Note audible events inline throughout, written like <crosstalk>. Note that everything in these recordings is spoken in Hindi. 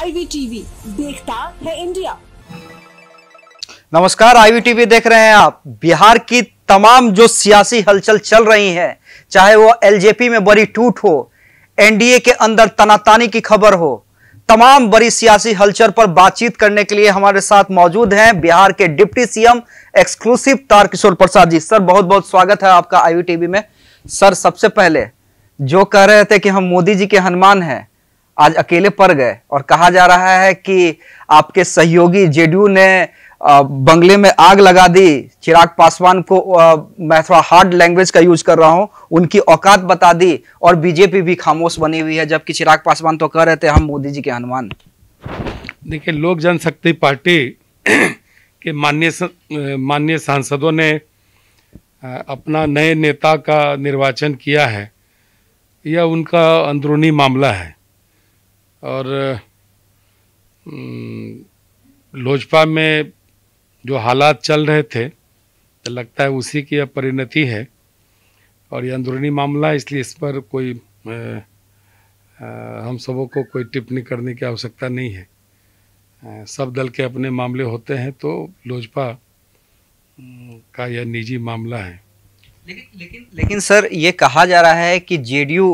आईवी टीवी देखता है इंडिया नमस्कार आईवी टीवी देख रहे हैं आप बिहार की तमाम जो सियासी हलचल चल रही है चाहे वो एलजेपी में बड़ी टूट हो एनडीए के अंदर तनातानी की खबर हो तमाम बड़ी सियासी हलचल पर बातचीत करने के लिए हमारे साथ मौजूद हैं बिहार के डिप्टी सीएम एक्सक्लूसिव तार किशोर प्रसाद जी सर बहुत बहुत स्वागत है आपका आईवी टीवी में सर सबसे पहले जो कह रहे थे कि हम मोदी जी के हनुमान हैं आज अकेले पड़ गए और कहा जा रहा है कि आपके सहयोगी जेडीयू ने बंगले में आग लगा दी चिराग पासवान को मैं थोड़ा हार्ड लैंग्वेज का यूज कर रहा हूं उनकी औकात बता दी और बीजेपी भी खामोश बनी हुई है जबकि चिराग पासवान तो कह रहे थे हम मोदी जी के हनुमान देखिए लोक जनशक्ति पार्टी <clears throat> के माननीय माननीय सांसदों ने अपना नए नेता का निर्वाचन किया है यह उनका अंदरूनी मामला है और लोजपा में जो हालात चल रहे थे तो लगता है उसी की अब परिणति है और ये अंदरूनी मामला इसलिए इस पर कोई आ, आ, हम सबों को कोई टिप्पणी करने की आवश्यकता नहीं है आ, सब दल के अपने मामले होते हैं तो लोजपा का यह निजी मामला है लेकिन लेकिन लेकिन सर ये कहा जा रहा है कि जेडीयू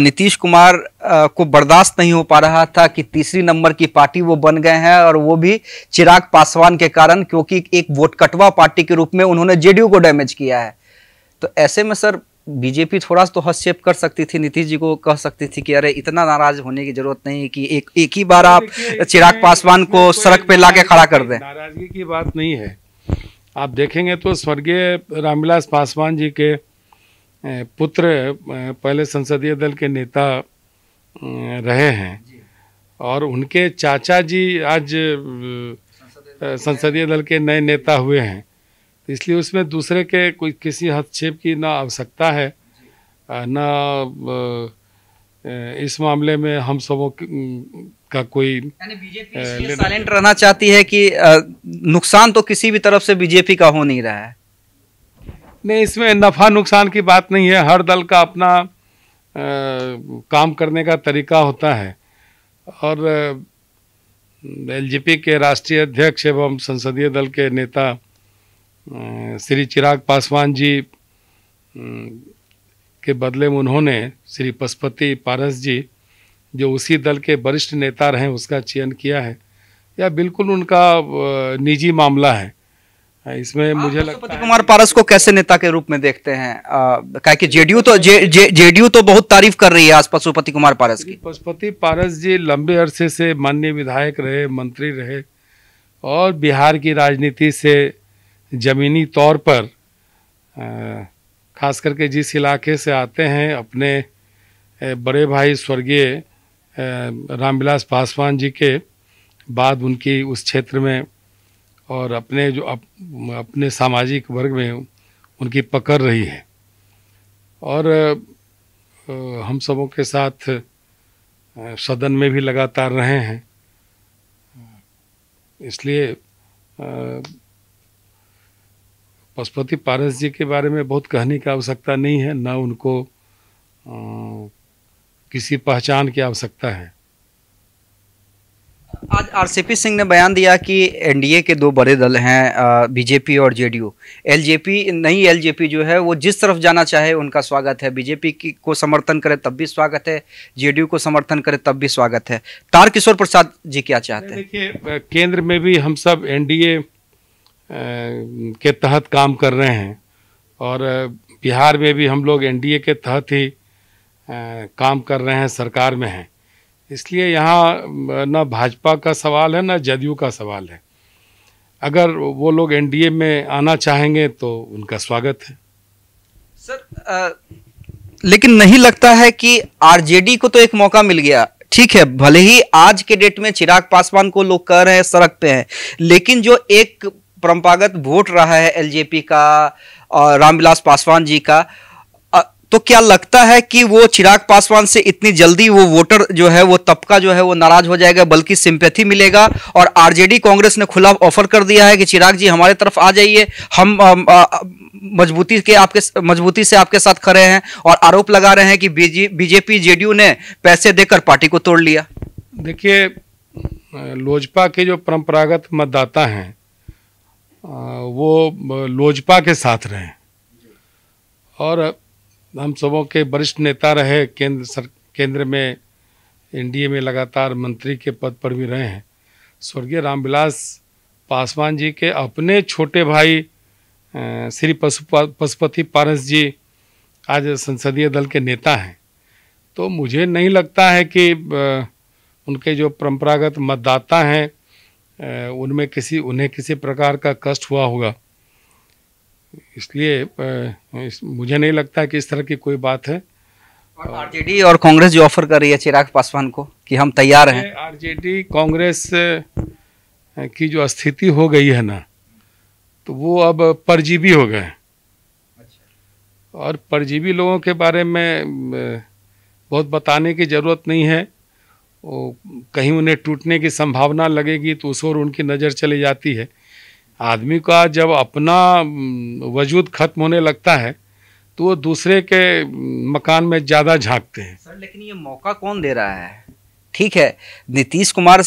नीतीश कुमार को बर्दाश्त नहीं हो पा रहा था कि तीसरी नंबर की पार्टी वो बन गए हैं और वो भी चिराग पासवान के कारण क्योंकि एक वोट कटवा पार्टी के रूप में उन्होंने जेडीयू को डैमेज किया है तो ऐसे में सर बीजेपी थोड़ा सा तो हस्तक्षेप कर सकती थी नीतीश जी को कह सकती थी कि अरे इतना नाराज होने की जरूरत नहीं है कि एक एक ही बार आप चिराग पासवान को सड़क पे ला खड़ा कर दें नाराजगी की बात नहीं है आप देखेंगे तो स्वर्गीय रामविलास पासवान जी के पुत्र पहले संसदीय दल के नेता रहे हैं और उनके चाचा जी आज संसदीय दल के नए नेता हुए हैं इसलिए उसमें दूसरे के कोई किसी हस्तक्षेप की ना आवश्यकता है ना इस मामले में हम सबों का कोई बीजेपी साइलेंट रहना चाहती है कि नुकसान तो किसी भी तरफ से बीजेपी का हो नहीं रहा है नहीं इसमें नफ़ा नुकसान की बात नहीं है हर दल का अपना आ, काम करने का तरीका होता है और एलजेपी के राष्ट्रीय अध्यक्ष एवं संसदीय दल के नेता श्री चिराग पासवान जी के बदले में उन्होंने श्री पशुपति पारस जी जो उसी दल के वरिष्ठ नेता रहे उसका चयन किया है या बिल्कुल उनका निजी मामला है इसमें मुझे लगता है कुमार पारस को कैसे नेता के रूप में देखते हैं क्या कि जेडीयू तो जे, जे, तो बहुत तारीफ कर रही है आज पशुपति कुमार पारस की पशुपति पारस जी लंबे अरसे से माननीय विधायक रहे मंत्री रहे और बिहार की राजनीति से जमीनी तौर पर आ, खास करके जिस इलाके से आते हैं अपने बड़े भाई स्वर्गीय रामविलास पासवान जी के बाद उनकी उस क्षेत्र में और अपने जो अप, अपने सामाजिक वर्ग में उनकी पकड़ रही है और हम सबों के साथ सदन में भी लगातार रहे हैं इसलिए पशुपति पारस जी के बारे में बहुत कहने की आवश्यकता नहीं है ना उनको आ, किसी पहचान की आवश्यकता है आज आरसीपी सिंह ने बयान दिया कि एनडीए के दो बड़े दल हैं बीजेपी और जेडीयू एलजेपी नई एलजेपी जो है वो जिस तरफ जाना चाहे उनका स्वागत है बीजेपी की को समर्थन करे तब भी स्वागत है जेडीयू को समर्थन करे तब भी स्वागत है तारकिशोर प्रसाद जी क्या चाहते हैं देखिए केंद्र में भी हम सब एनडीए के तहत काम कर रहे हैं और बिहार में भी हम लोग एनडीए के तहत ही काम कर रहे हैं सरकार में हैं इसलिए यहाँ ना भाजपा का सवाल है ना जदयू का सवाल है अगर वो लोग एनडीए में आना चाहेंगे तो उनका स्वागत है सर आ, लेकिन नहीं लगता है कि आरजेडी को तो एक मौका मिल गया ठीक है भले ही आज के डेट में चिराग पासवान को लोग कह रहे हैं सड़क पे हैं लेकिन जो एक परंपरागत वोट रहा है एलजेपी का और रामविलास पासवान जी का तो क्या लगता है कि वो चिराग पासवान से इतनी जल्दी वो वोटर जो है वो तबका जो है वो नाराज हो जाएगा बल्कि सिंपैथी मिलेगा और आरजेडी कांग्रेस ने खुला ऑफर कर दिया है कि चिराग जी हमारे तरफ आ जाइए हम मजबूती के आपके मजबूती से आपके साथ खड़े हैं और आरोप लगा रहे हैं कि बीजेपी जेडीयू ने पैसे देकर पार्टी को तोड़ लिया देखिए लोजपा के जो परंपरागत मतदाता हैं वो लोजपा के साथ रहे और हम सबों के वरिष्ठ नेता रहे केंद्र सर केंद्र में एनडीए में लगातार मंत्री के पद पर भी रहे हैं स्वर्गीय रामविलास पासवान जी के अपने छोटे भाई श्री पशु पशुपति पारस जी आज संसदीय दल के नेता हैं तो मुझे नहीं लगता है कि उनके जो परंपरागत मतदाता हैं उनमें किसी उन्हें किसी प्रकार का कष्ट हुआ होगा इसलिए इस, मुझे नहीं लगता कि इस तरह की कोई बात है आरजेडी और कांग्रेस जो ऑफर कर रही है चिराग पासवान को कि हम तैयार हैं आरजेडी कांग्रेस की जो स्थिति हो गई है ना तो वो अब परजीवी हो गए अच्छा। और परजीवी लोगों के बारे में बहुत बताने की ज़रूरत नहीं है कहीं उन्हें टूटने की संभावना लगेगी तो उस ओर उनकी नज़र चली जाती है आदमी का जब अपना वजूद ख़त्म होने लगता है तो वो दूसरे के मकान में ज़्यादा झांकते हैं सर लेकिन ये मौका कौन दे रहा है ठीक है नीतीश कुमार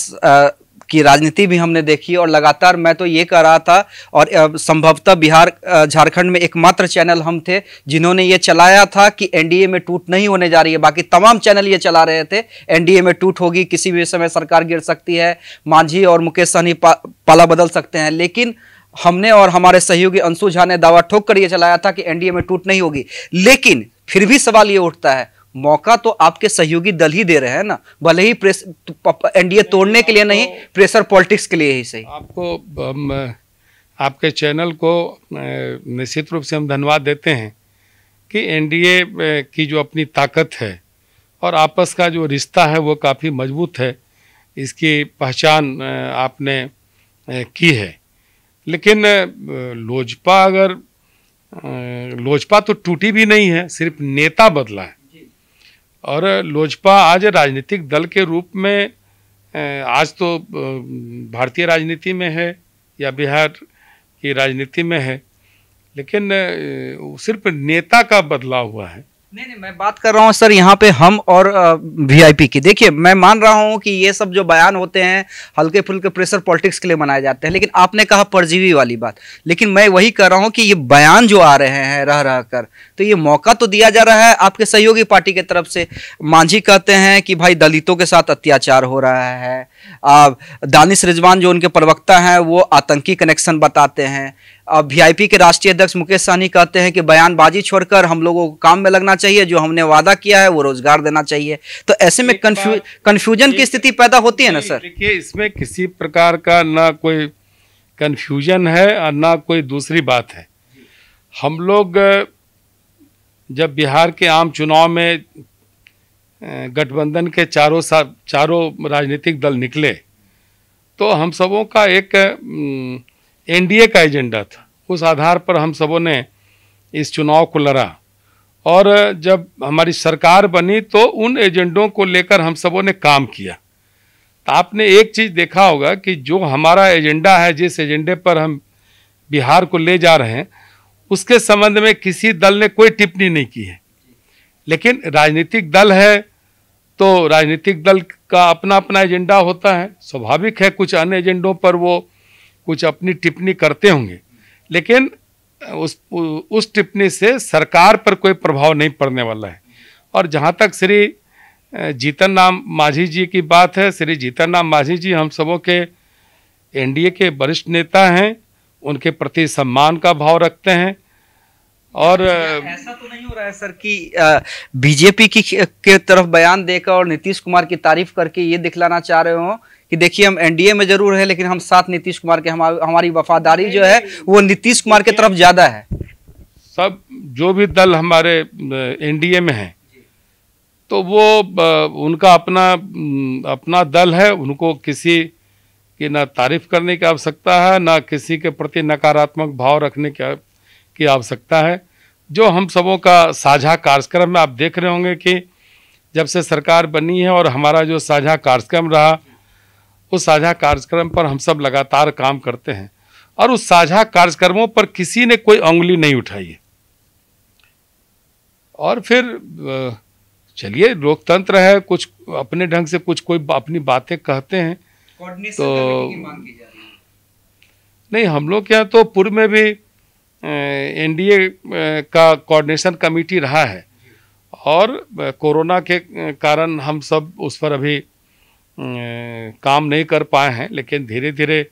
की राजनीति भी हमने देखी और लगातार मैं तो ये कह रहा था और संभवतः बिहार झारखंड में एकमात्र चैनल हम थे जिन्होंने ये चलाया था कि एनडीए में टूट नहीं होने जा रही है बाकी तमाम चैनल ये चला रहे थे एनडीए में टूट होगी किसी भी समय सरकार गिर सकती है मांझी और मुकेश सहनी पा, पाला बदल सकते हैं लेकिन हमने और हमारे सहयोगी अंशु झा ने दावा ठोक कर ये चलाया था कि एनडीए में टूट नहीं होगी लेकिन फिर भी सवाल ये उठता है मौका तो आपके सहयोगी दल ही दे रहे हैं ना भले ही प्रेस एनडीए तोड़ने के लिए नहीं प्रेशर पॉलिटिक्स के लिए ही सही आपको आपके चैनल को निश्चित रूप से हम धन्यवाद देते हैं कि एनडीए की जो अपनी ताकत है और आपस का जो रिश्ता है वो काफ़ी मजबूत है इसकी पहचान आपने की है लेकिन लोजपा अगर लोजपा तो टूटी भी नहीं है सिर्फ नेता बदला है और लोजपा आज राजनीतिक दल के रूप में आज तो भारतीय राजनीति में है या बिहार की राजनीति में है लेकिन सिर्फ नेता का बदलाव हुआ है नहीं नहीं मैं बात कर रहा हूँ सर यहाँ पे हम और वीआईपी की देखिए मैं मान रहा हूँ कि ये सब जो बयान होते हैं हल्के फुल्के प्रेशर पॉलिटिक्स के लिए मनाए जाते हैं लेकिन आपने कहा परजीवी वाली बात लेकिन मैं वही कह रहा हूँ कि ये बयान जो आ रहे हैं रह रह कर तो ये मौका तो दिया जा रहा है आपके सहयोगी पार्टी की तरफ से मांझी कहते हैं कि भाई दलितों के साथ अत्याचार हो रहा है दानिश रिजवान जो उनके प्रवक्ता हैं वो आतंकी कनेक्शन बताते हैं अब वी के राष्ट्रीय अध्यक्ष मुकेश सहनी कहते हैं कि बयानबाजी छोड़कर हम लोगों को काम में लगना चाहिए जो हमने वादा किया है वो रोजगार देना चाहिए तो ऐसे में कन्फ्यू कन्फ्यूजन की स्थिति पैदा होती है ना सर देखिए इसमें किसी प्रकार का ना कोई कन्फ्यूजन है और ना कोई दूसरी बात है हम लोग जब बिहार के आम चुनाव में गठबंधन के चारों चारों राजनीतिक दल निकले तो हम सबों का एक एनडीए का एजेंडा था उस आधार पर हम सबों ने इस चुनाव को लड़ा और जब हमारी सरकार बनी तो उन एजेंडों को लेकर हम सबों ने काम किया तो आपने एक चीज़ देखा होगा कि जो हमारा एजेंडा है जिस एजेंडे पर हम बिहार को ले जा रहे हैं उसके संबंध में किसी दल ने कोई टिप्पणी नहीं की है लेकिन राजनीतिक दल है तो राजनीतिक दल का अपना अपना एजेंडा होता है स्वाभाविक है कुछ अन्य एजेंडों पर वो कुछ अपनी टिप्पणी करते होंगे लेकिन उस उस टिप्पणी से सरकार पर कोई प्रभाव नहीं पड़ने वाला है और जहाँ तक श्री जीतन राम माझी जी की बात है श्री जीतन राम मांझी जी हम सबों के एनडीए के वरिष्ठ नेता हैं उनके प्रति सम्मान का भाव रखते हैं और ऐसा तो नहीं हो रहा है सर कि बीजेपी की के तरफ बयान देकर और नीतीश कुमार की तारीफ करके ये दिखलाना चाह रहे हो कि देखिए हम एनडीए में जरूर है लेकिन हम साथ नीतीश कुमार के हमारी हमारी वफादारी जो है वो नीतीश कुमार की तरफ ज़्यादा है सब जो भी दल हमारे एनडीए में हैं तो वो उनका अपना अपना दल है उनको किसी की ना तारीफ करने की आवश्यकता है ना किसी के प्रति नकारात्मक भाव रखने की आवश्यकता है जो हम सबों का साझा कार्यक्रम है आप देख रहे होंगे कि जब से सरकार बनी है और हमारा जो साझा कार्यक्रम रहा उस साझा कार्यक्रम पर हम सब लगातार काम करते हैं और उस साझा कार्यक्रमों पर किसी ने कोई उंगली नहीं उठाई है और फिर चलिए लोकतंत्र है कुछ अपने ढंग से कुछ कोई अपनी बातें कहते हैं तो नहीं हम लोग के यहाँ तो पूर्व में भी एनडीए का कोऑर्डिनेशन कमेटी रहा है और कोरोना के कारण हम सब उस पर अभी काम नहीं कर पाए हैं लेकिन धीरे धीरे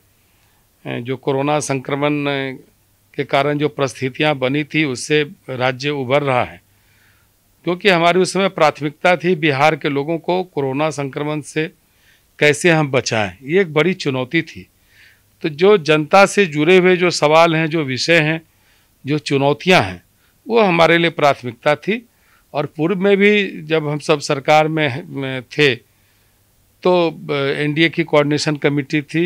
जो कोरोना संक्रमण के कारण जो परिस्थितियाँ बनी थी उससे राज्य उभर रहा है क्योंकि हमारी उस समय प्राथमिकता थी बिहार के लोगों को कोरोना संक्रमण से कैसे हम बचाएं ये एक बड़ी चुनौती थी तो जो जनता से जुड़े हुए जो सवाल हैं जो विषय हैं जो चुनौतियां हैं वो हमारे लिए प्राथमिकता थी और पूर्व में भी जब हम सब सरकार में थे तो एनडीए की कोऑर्डिनेशन कमेटी थी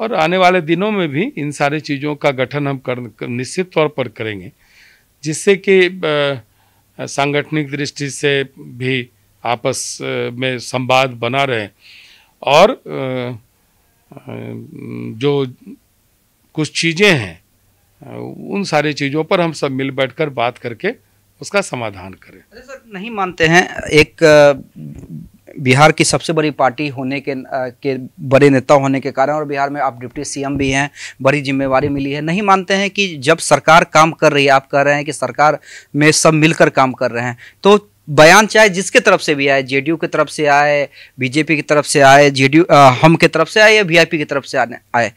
और आने वाले दिनों में भी इन सारी चीज़ों का गठन हम कर निश्चित तौर पर करेंगे जिससे कि सांगठनिक दृष्टि से भी आपस में संवाद बना रहे और जो कुछ चीज़ें हैं उन सारी चीज़ों पर हम सब मिल बैठकर बात करके उसका समाधान करें अरे सर नहीं मानते हैं एक बिहार की सबसे बड़ी पार्टी होने के के बड़े नेता होने के कारण और बिहार में आप डिप्टी सीएम भी हैं बड़ी जिम्मेवारी मिली है नहीं मानते हैं कि जब सरकार काम कर रही है आप कह रहे हैं कि सरकार में सब मिलकर काम कर रहे हैं तो बयान चाहे जिसके तरफ से भी आए जेडीयू की तरफ से आए बीजेपी की तरफ से आए जेडीयू हम के तरफ से आए या वीआईपी की तरफ से आने आए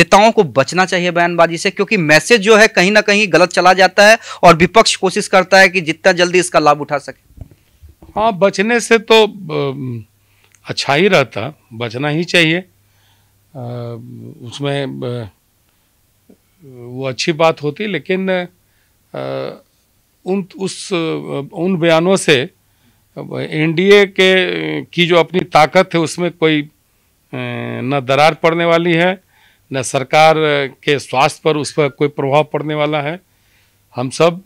नेताओं को बचना चाहिए बयानबाजी से क्योंकि मैसेज जो है कहीं ना कहीं गलत चला जाता है और विपक्ष कोशिश करता है कि जितना जल्दी इसका लाभ उठा सके हाँ बचने से तो अच्छा ही रहता बचना ही चाहिए उसमें वो अच्छी बात होती लेकिन उन उस उन बयानों से एनडीए के की जो अपनी ताकत है उसमें कोई न दरार पड़ने वाली है न सरकार के स्वास्थ्य पर उस पर कोई प्रभाव पड़ने वाला है हम सब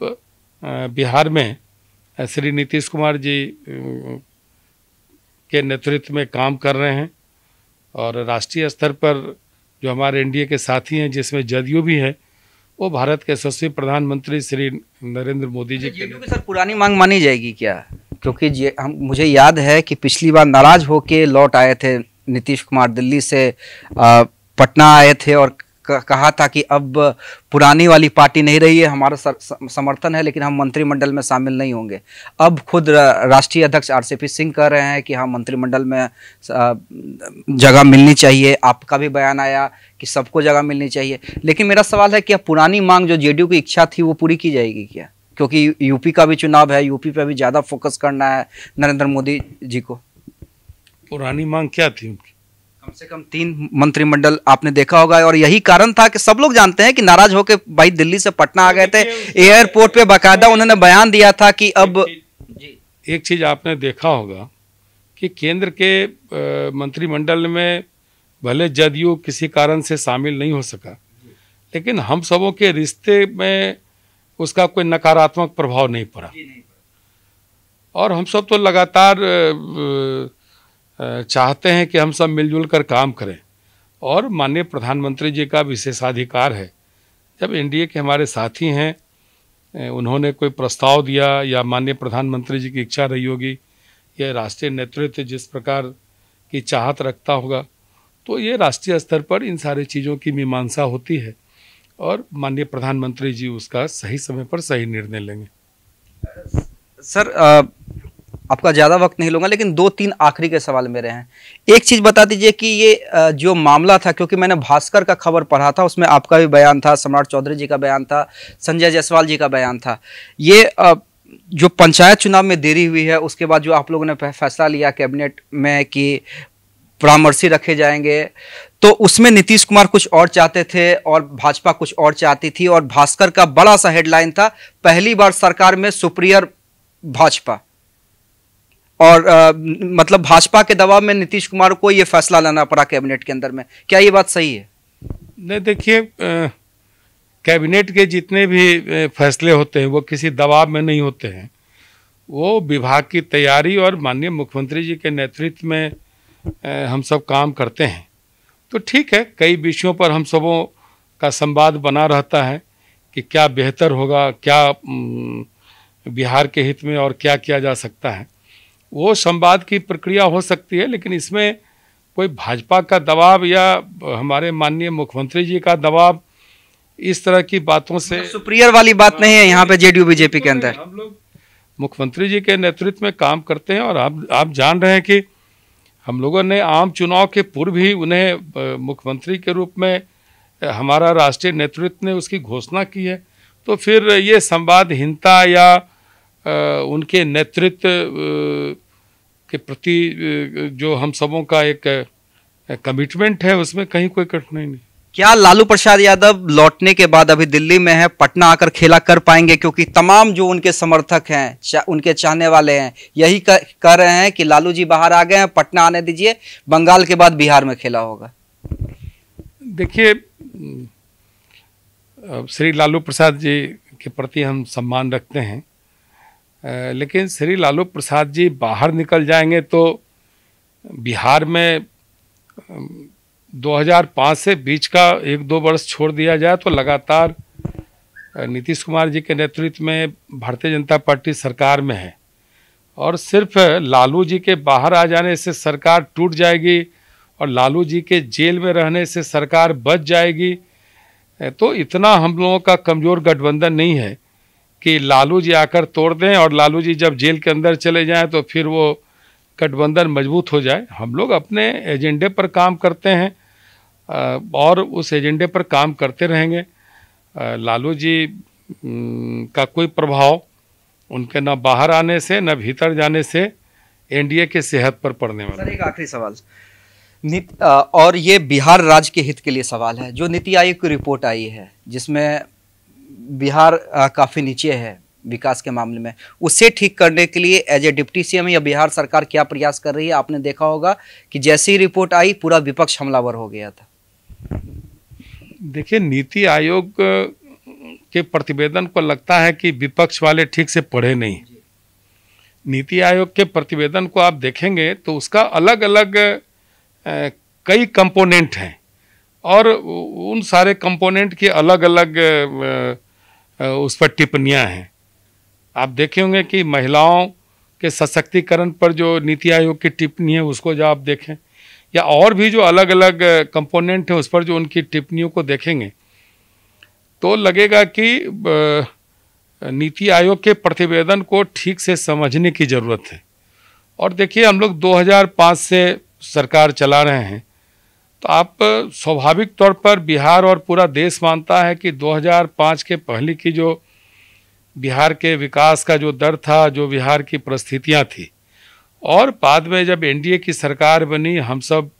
बिहार में श्री नीतीश कुमार जी के नेतृत्व में काम कर रहे हैं और राष्ट्रीय स्तर पर जो हमारे एनडीए के साथी हैं जिसमें जदयू भी है वो भारत के यशस्वी प्रधानमंत्री श्री नरेंद्र मोदी जी तो के सर पुरानी मांग मानी जाएगी क्या क्योंकि हम मुझे याद है कि पिछली बार नाराज होके लौट आए थे नीतीश कुमार दिल्ली से पटना आए थे और कहा था कि अब पुरानी वाली पार्टी नहीं रही है हमारा समर्थन है लेकिन हम मंत्रिमंडल में शामिल नहीं होंगे अब खुद राष्ट्रीय अध्यक्ष आरसीपी सिंह कह रहे हैं कि हाँ मंत्रिमंडल में जगह मिलनी चाहिए आपका भी बयान आया कि सबको जगह मिलनी चाहिए लेकिन मेरा सवाल है कि अब पुरानी मांग जो जे की इच्छा थी वो पूरी की जाएगी क्या क्योंकि यूपी का भी चुनाव है यूपी पर भी ज़्यादा फोकस करना है नरेंद्र मोदी जी को पुरानी मांग क्या थी उनकी कम से कम तीन मंत्रिमंडल आपने देखा होगा और यही कारण था कि सब लोग जानते हैं कि नाराज होकर भाई दिल्ली से पटना आ गए थे एयरपोर्ट पे बाकायदा उन्होंने बयान दिया था कि अब एक चीज आपने देखा होगा कि केंद्र के मंत्रिमंडल में भले जदयू किसी कारण से शामिल नहीं हो सका लेकिन हम सबों के रिश्ते में उसका कोई नकारात्मक प्रभाव नहीं पड़ा और हम सब तो लगातार चाहते हैं कि हम सब मिलजुल कर काम करें और माननीय प्रधानमंत्री जी का विशेषाधिकार है जब एनडीए के हमारे साथी हैं उन्होंने कोई प्रस्ताव दिया या माननीय प्रधानमंत्री जी की इच्छा रही होगी या राष्ट्रीय नेतृत्व जिस प्रकार की चाहत रखता होगा तो ये राष्ट्रीय स्तर पर इन सारी चीज़ों की मीमांसा होती है और माननीय प्रधानमंत्री जी उसका सही समय पर सही निर्णय लेंगे सर आ, आपका ज़्यादा वक्त नहीं लूँगा लेकिन दो तीन आखिरी के सवाल मेरे हैं एक चीज़ बता दीजिए कि ये जो मामला था क्योंकि मैंने भास्कर का खबर पढ़ा था उसमें आपका भी बयान था सम्राट चौधरी जी का बयान था संजय जायसवाल जी का बयान था ये जो पंचायत चुनाव में देरी हुई है उसके बाद जो आप लोगों ने फैसला लिया कैबिनेट में कि परामर्शी रखे जाएंगे तो उसमें नीतीश कुमार कुछ और चाहते थे और भाजपा कुछ और चाहती थी और भास्कर का बड़ा सा हेडलाइन था पहली बार सरकार में सुप्रियर भाजपा और आ, मतलब भाजपा के दबाव में नीतीश कुमार को ये फैसला लेना पड़ा कैबिनेट के अंदर में क्या ये बात सही है नहीं देखिए कैबिनेट के जितने भी फैसले होते हैं वो किसी दबाव में नहीं होते हैं वो विभाग की तैयारी और माननीय मुख्यमंत्री जी के नेतृत्व में आ, हम सब काम करते हैं तो ठीक है कई विषयों पर हम सबों का संवाद बना रहता है कि क्या बेहतर होगा क्या बिहार के हित में और क्या किया जा सकता है वो संवाद की प्रक्रिया हो सकती है लेकिन इसमें कोई भाजपा का दबाव या हमारे माननीय मुख्यमंत्री जी का दबाव इस तरह की बातों से मतलब सुप्रियर वाली बात नहीं है यहाँ पे हाँ, जेडीयू बीजेपी के अंदर हम लोग मुख्यमंत्री जी के नेतृत्व में काम करते हैं और आप आप जान रहे हैं कि हम लोगों ने आम चुनाव के पूर्व ही उन्हें मुख्यमंत्री के रूप में हमारा राष्ट्रीय नेतृत्व ने उसकी घोषणा की है तो फिर ये संवादहीनता या उनके नेतृत्व के प्रति जो हम सबों का एक कमिटमेंट है उसमें कहीं कोई कठिनाई नहीं क्या लालू प्रसाद यादव लौटने के बाद अभी दिल्ली में है पटना आकर खेला कर पाएंगे क्योंकि तमाम जो उनके समर्थक हैं चा, उनके चाहने वाले हैं यही कह, कह रहे हैं कि लालू जी बाहर आ गए हैं पटना आने दीजिए बंगाल के बाद बिहार में खेला होगा देखिए श्री लालू प्रसाद जी के प्रति हम सम्मान रखते हैं लेकिन श्री लालू प्रसाद जी बाहर निकल जाएंगे तो बिहार में 2005 से बीच का एक दो वर्ष छोड़ दिया जाए तो लगातार नीतीश कुमार जी के नेतृत्व में भारतीय जनता पार्टी सरकार में है और सिर्फ लालू जी के बाहर आ जाने से सरकार टूट जाएगी और लालू जी के जेल में रहने से सरकार बच जाएगी तो इतना हम लोगों का कमज़ोर गठबंधन नहीं है कि लालू जी आकर तोड़ दें और लालू जी जब जेल के अंदर चले जाएं तो फिर वो गठबंधन मजबूत हो जाए हम लोग अपने एजेंडे पर काम करते हैं और उस एजेंडे पर काम करते रहेंगे लालू जी का कोई प्रभाव उनके ना बाहर आने से ना भीतर जाने से एनडीए के सेहत पर पड़ने वाला सर एक आखिरी सवाल और ये बिहार राज्य के हित के लिए सवाल है जो नीति आयोग की रिपोर्ट आई है जिसमें बिहार काफ़ी नीचे है विकास के मामले में उसे ठीक करने के लिए एज ए डिप्टी सीएम या बिहार सरकार क्या प्रयास कर रही है आपने देखा होगा कि जैसे ही रिपोर्ट आई पूरा विपक्ष हमलावर हो गया था देखिए नीति आयोग के प्रतिवेदन को लगता है कि विपक्ष वाले ठीक से पढ़े नहीं नीति आयोग के प्रतिवेदन को आप देखेंगे तो उसका अलग अलग कई कंपोनेंट हैं और उन सारे कंपोनेंट के अलग अलग उस पर टिप्पणियाँ हैं आप देखे होंगे कि महिलाओं के सशक्तिकरण पर जो नीति आयोग की टिप्पणी है उसको जब आप देखें या और भी जो अलग अलग कंपोनेंट हैं उस पर जो उनकी टिप्पणियों को देखेंगे तो लगेगा कि नीति आयोग के प्रतिवेदन को ठीक से समझने की ज़रूरत है और देखिए हम लोग 2005 से सरकार चला रहे हैं तो आप स्वाभाविक तौर पर बिहार और पूरा देश मानता है कि 2005 के पहले की जो बिहार के विकास का जो दर था जो बिहार की परिस्थितियाँ थी और बाद में जब एनडीए की सरकार बनी हम सब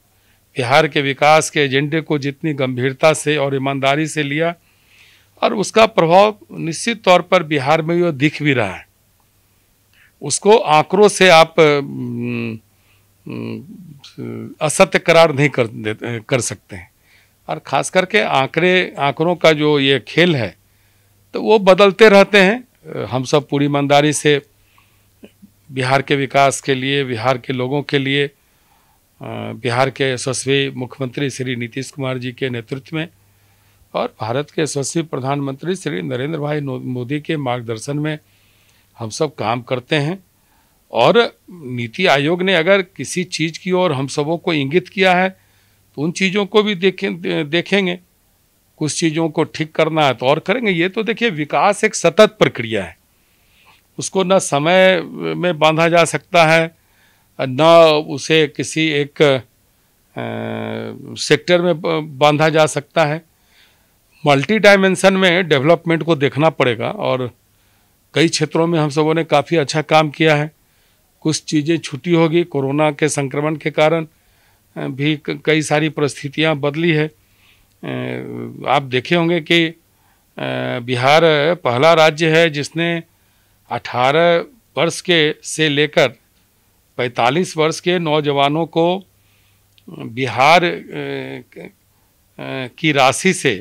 बिहार के विकास के एजेंडे को जितनी गंभीरता से और ईमानदारी से लिया और उसका प्रभाव निश्चित तौर पर बिहार में यह दिख भी रहा है उसको आंकड़ों से आप असत्य करार नहीं कर कर सकते हैं और ख़ास करके आंकड़े आंकड़ों का जो ये खेल है तो वो बदलते रहते हैं हम सब पूरी ईमानदारी से बिहार के विकास के लिए बिहार के लोगों के लिए बिहार के यशस्वी मुख्यमंत्री श्री नीतीश कुमार जी के नेतृत्व में और भारत के यशस्वी प्रधानमंत्री श्री नरेंद्र भाई मोदी के मार्गदर्शन में हम सब काम करते हैं और नीति आयोग ने अगर किसी चीज़ की ओर हम सबों को इंगित किया है तो उन चीज़ों को भी देखें देखेंगे कुछ चीज़ों को ठीक करना है तो और करेंगे ये तो देखिए विकास एक सतत प्रक्रिया है उसको न समय में बांधा जा सकता है न उसे किसी एक आ, सेक्टर में बांधा जा सकता है मल्टी डायमेंशन में डेवलपमेंट को देखना पड़ेगा और कई क्षेत्रों में हम सबों ने काफ़ी अच्छा काम किया है कुछ चीज़ें छुट्टी होगी कोरोना के संक्रमण के कारण भी कई सारी परिस्थितियां बदली है आप देखे होंगे कि बिहार पहला राज्य है जिसने 18 वर्ष के से लेकर 45 वर्ष के नौजवानों को बिहार की राशि से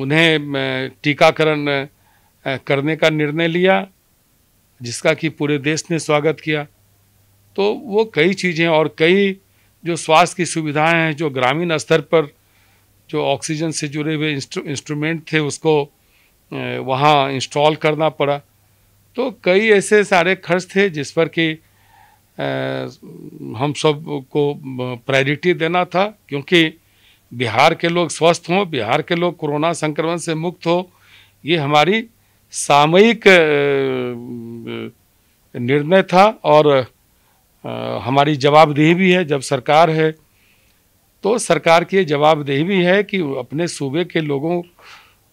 उन्हें टीकाकरण करने का निर्णय लिया जिसका कि पूरे देश ने स्वागत किया तो वो कई चीज़ें और कई जो स्वास्थ्य की सुविधाएं हैं जो ग्रामीण स्तर पर जो ऑक्सीजन से जुड़े हुए इंस्ट्रूमेंट थे उसको वहाँ इंस्टॉल करना पड़ा तो कई ऐसे सारे खर्च थे जिस पर कि हम सब को प्रायोरिटी देना था क्योंकि बिहार के लोग स्वस्थ हों बिहार के लोग कोरोना संक्रमण से मुक्त हो ये हमारी सामयिक निर्णय था और हमारी जवाबदेही भी है जब सरकार है तो सरकार की जवाबदेही भी है कि अपने सूबे के लोगों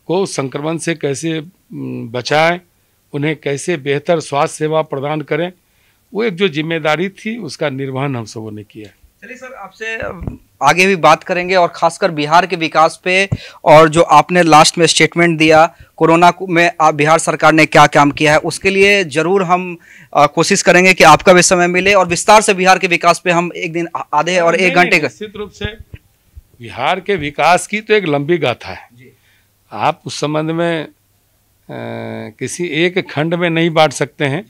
को संक्रमण से कैसे बचाएं उन्हें कैसे बेहतर स्वास्थ्य सेवा प्रदान करें वो एक जो जिम्मेदारी थी उसका निर्वहन हम सबों ने किया चलिए सर आपसे आगे भी बात करेंगे और खासकर बिहार के विकास पे और जो आपने लास्ट में स्टेटमेंट दिया कोरोना में आप बिहार सरकार ने क्या काम किया है उसके लिए ज़रूर हम कोशिश करेंगे कि आपका भी समय मिले और विस्तार से बिहार के विकास पे हम एक दिन आधे और एक घंटे का निश्चित रूप से बिहार के विकास की तो एक लंबी गाथा है आप उस संबंध में आ, किसी एक खंड में नहीं बांट सकते हैं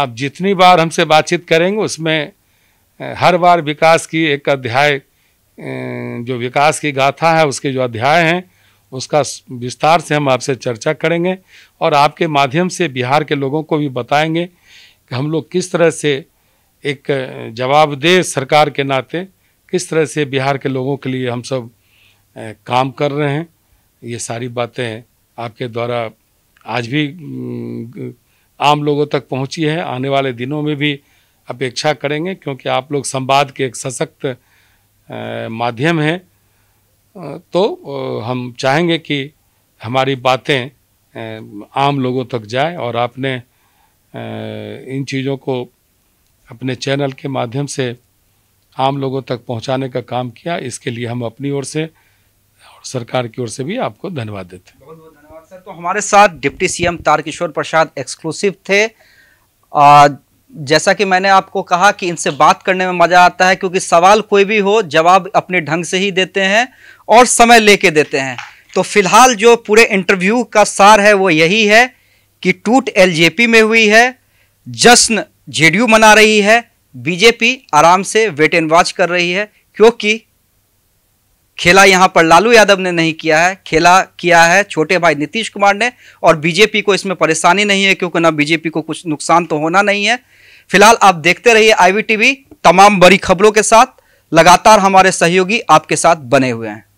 आप जितनी बार हमसे बातचीत करेंगे उसमें हर बार विकास की एक अध्याय जो विकास की गाथा है उसके जो अध्याय हैं उसका विस्तार से हम आपसे चर्चा करेंगे और आपके माध्यम से बिहार के लोगों को भी बताएंगे कि हम लोग किस तरह से एक जवाबदेह सरकार के नाते किस तरह से बिहार के लोगों के लिए हम सब काम कर रहे हैं ये सारी बातें आपके द्वारा आज भी आम लोगों तक पहुंची है आने वाले दिनों में भी अपेक्षा करेंगे क्योंकि आप लोग संवाद के एक सशक्त माध्यम है तो हम चाहेंगे कि हमारी बातें आम लोगों तक जाए और आपने इन चीज़ों को अपने चैनल के माध्यम से आम लोगों तक पहुंचाने का काम किया इसके लिए हम अपनी ओर से और सरकार की ओर से भी आपको धन्यवाद देते हैं बहुत बहुत धन्यवाद सर तो हमारे साथ deputy CM Tarkishore Prasad exclusive थे आज जैसा कि मैंने आपको कहा कि इनसे बात करने में मज़ा आता है क्योंकि सवाल कोई भी हो जवाब अपने ढंग से ही देते हैं और समय लेके देते हैं तो फिलहाल जो पूरे इंटरव्यू का सार है वो यही है कि टूट एलजेपी में हुई है जश्न जेडीयू मना रही है बीजेपी आराम से वेट एंड वॉच कर रही है क्योंकि खेला यहां पर लालू यादव ने नहीं किया है खेला किया है छोटे भाई नीतीश कुमार ने और बीजेपी को इसमें परेशानी नहीं है क्योंकि ना बीजेपी को कुछ नुकसान तो होना नहीं है फिलहाल आप देखते रहिए आईवी टीवी तमाम बड़ी खबरों के साथ लगातार हमारे सहयोगी आपके साथ बने हुए हैं